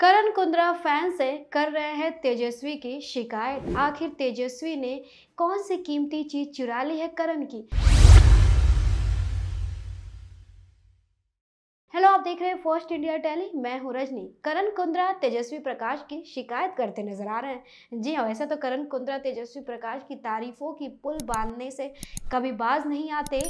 करण Kundra fan से कर रहे हैं तेजस्वी की शिकायत आखिर तेजस्वी ने कौन सी कीमती चीज चुरा ली है करण की आप देख रहे हैं फर्स्ट इंडिया टैली मैं हूं रजनी करण कुंद्रा तेजस्वी प्रकाश की शिकायत करते नजर आ रहे हैं जी हाँ वैसे तो करण कुंद्रा तेजस्वी प्रकाश की तारीफों की पुल बांधने से कभी बाज नहीं आते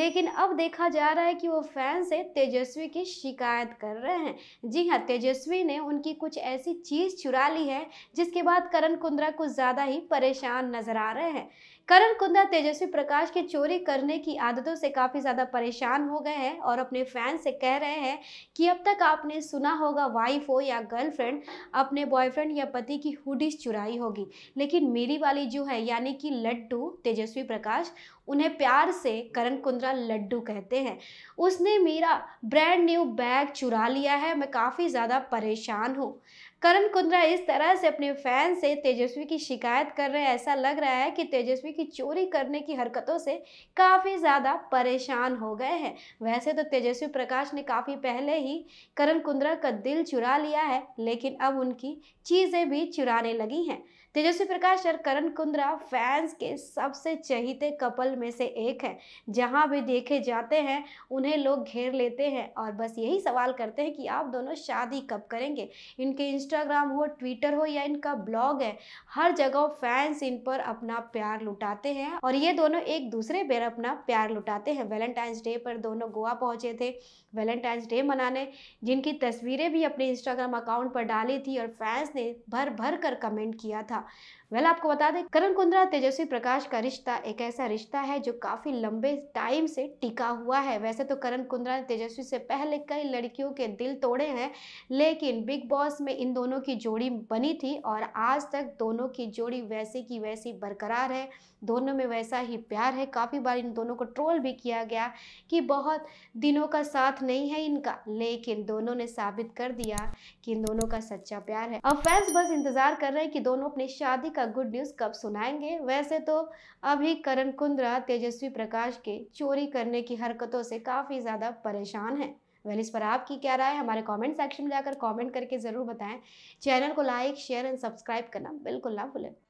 लेकिन अब देखा जा रहा है कि वो फैन से तेजस्वी की शिकायत कर रहे हैं जी हाँ तेजस्वी ने उनकी कुछ ऐसी चीज़ चुरा ली है जिसके बाद करण कुंद्रा कुछ ज़्यादा ही परेशान नजर आ रहे हैं करण कुंद्रा तेजस्वी प्रकाश के चोरी करने की आदतों से काफ़ी ज़्यादा परेशान हो गए हैं और अपने फैन से कह रहे हैं कि अब तक आपने सुना होगा वाइफ हो या गर्लफ्रेंड अपने बॉयफ्रेंड या पति की हुडीज चुराई होगी लेकिन मेरी वाली जो है यानी कि लड्डू तेजस्वी प्रकाश उन्हें प्यार से करण कुंद्रा लड्डू कहते हैं उसने मेरा ब्रांड न्यू बैग चुरा लिया है मैं काफ़ी ज़्यादा परेशान हूँ करण कुंद्रा इस तरह से अपने फैन से तेजस्वी की शिकायत कर रहे हैं ऐसा लग रहा है कि तेजस्वी की चोरी करने की हरकतों से काफ़ी ज़्यादा परेशान हो गए हैं वैसे तो तेजस्वी प्रकाश ने काफ़ी पहले ही करण कुंद्रा का दिल चुरा लिया है लेकिन अब उनकी चीज़ें भी चुराने लगी हैं तेजस्वी प्रकाश और करण कुंद्रा फैंस के सबसे चहीते कपल में से एक है जहाँ भी देखे जाते हैं उन्हें लोग घेर लेते हैं और बस यही सवाल करते हैं कि आप दोनों शादी कब करेंगे इनके इंस्ट इंस्टाग्राम हो ट्विटर हो या इनका ब्लॉग है हर जगह फैंस इन पर अपना प्यार लुटाते हैं और ये दोनों एक दूसरे पर अपना प्यार लुटाते हैं वैलेंटाइंस डे पर दोनों गोवा पहुंचे थे वैलेंटाइंस डे मनाने जिनकी तस्वीरें भी अपने इंस्टाग्राम अकाउंट पर डाली थी और फैंस ने भर भर कर कमेंट किया था वेल आपको बता दें करण कुंद्रा तेजस्वी प्रकाश का रिश्ता एक ऐसा रिश्ता है जो काफ़ी लंबे टाइम से टिका हुआ है वैसे तो करण कुंद्रा ने तेजस्वी से पहले कई लड़कियों के दिल तोड़े हैं लेकिन बिग बॉस में इन दोनों की जोड़ी बनी थी और आज तक दोनों की जोड़ी वैसे की वैसी बरकरार है दोनों में वैसा ही प्यार है काफ़ी बार इन दोनों को ट्रोल भी किया गया कि बहुत दिनों का साथ नहीं है इनका लेकिन दोनों ने साबित कर दिया कि इन दोनों का सच्चा प्यार है अब फैंस बस इंतज़ार कर रहे हैं कि दोनों अपनी शादी का गुड न्यूज़ कब सुनाएंगे वैसे तो अभी करण कुंद्रा तेजस्वी प्रकाश के चोरी करने की हरकतों से काफ़ी ज़्यादा परेशान हैं वेल इस पर आपकी क्या राय हमारे कमेंट सेक्शन में जाकर कमेंट करके ज़रूर बताएं चैनल को लाइक शेयर एंड सब्सक्राइब करना बिल्कुल ना भूलें